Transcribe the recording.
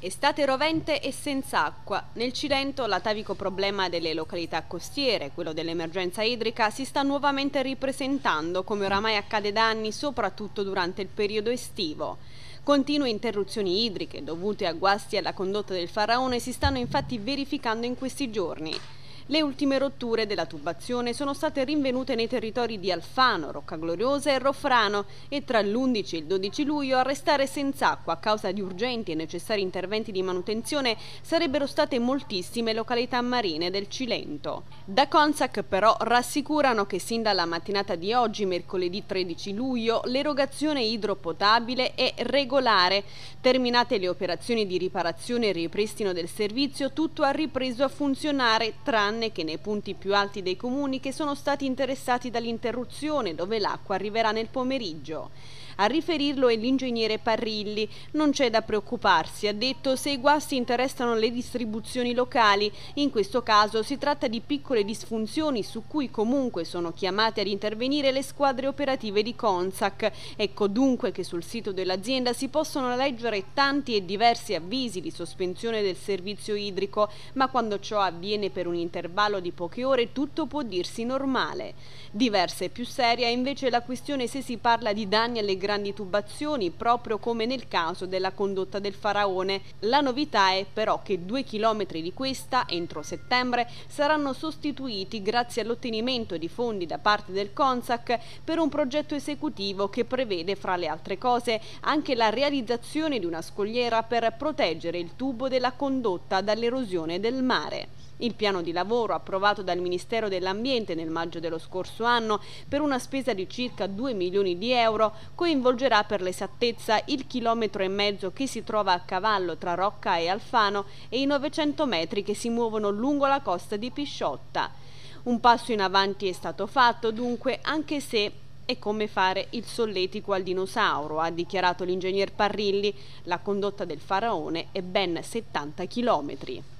Estate rovente e senza acqua. Nel Cilento l'atavico problema delle località costiere, quello dell'emergenza idrica, si sta nuovamente ripresentando come oramai accade da anni, soprattutto durante il periodo estivo. Continue interruzioni idriche dovute a guasti alla condotta del faraone si stanno infatti verificando in questi giorni. Le ultime rotture della tubazione sono state rinvenute nei territori di Alfano, Roccagloriosa e Rofrano e tra l'11 e il 12 luglio a restare senza acqua a causa di urgenti e necessari interventi di manutenzione sarebbero state moltissime località marine del Cilento. Da Consac però rassicurano che sin dalla mattinata di oggi, mercoledì 13 luglio, l'erogazione idropotabile è regolare. Terminate le operazioni di riparazione e ripristino del servizio, tutto ha ripreso a funzionare tranne canne che nei punti più alti dei comuni che sono stati interessati dall'interruzione dove l'acqua arriverà nel pomeriggio. A riferirlo è l'ingegnere Parrilli. Non c'è da preoccuparsi, ha detto, se i guasti interessano le distribuzioni locali. In questo caso si tratta di piccole disfunzioni su cui comunque sono chiamate ad intervenire le squadre operative di Consac. Ecco dunque che sul sito dell'azienda si possono leggere tanti e diversi avvisi di sospensione del servizio idrico, ma quando ciò avviene per un intervento intervallo di poche ore tutto può dirsi normale. Diversa e più seria è invece la questione se si parla di danni alle grandi tubazioni, proprio come nel caso della condotta del faraone. La novità è però che due chilometri di questa, entro settembre, saranno sostituiti grazie all'ottenimento di fondi da parte del CONSAC per un progetto esecutivo che prevede, fra le altre cose, anche la realizzazione di una scogliera per proteggere il tubo della condotta dall'erosione del mare. Il piano di lavoro lavoro approvato dal Ministero dell'Ambiente nel maggio dello scorso anno per una spesa di circa 2 milioni di euro coinvolgerà per l'esattezza il chilometro e mezzo che si trova a cavallo tra Rocca e Alfano e i 900 metri che si muovono lungo la costa di Pisciotta. Un passo in avanti è stato fatto dunque anche se è come fare il solletico al dinosauro, ha dichiarato l'ingegner Parrilli. La condotta del faraone è ben 70 chilometri.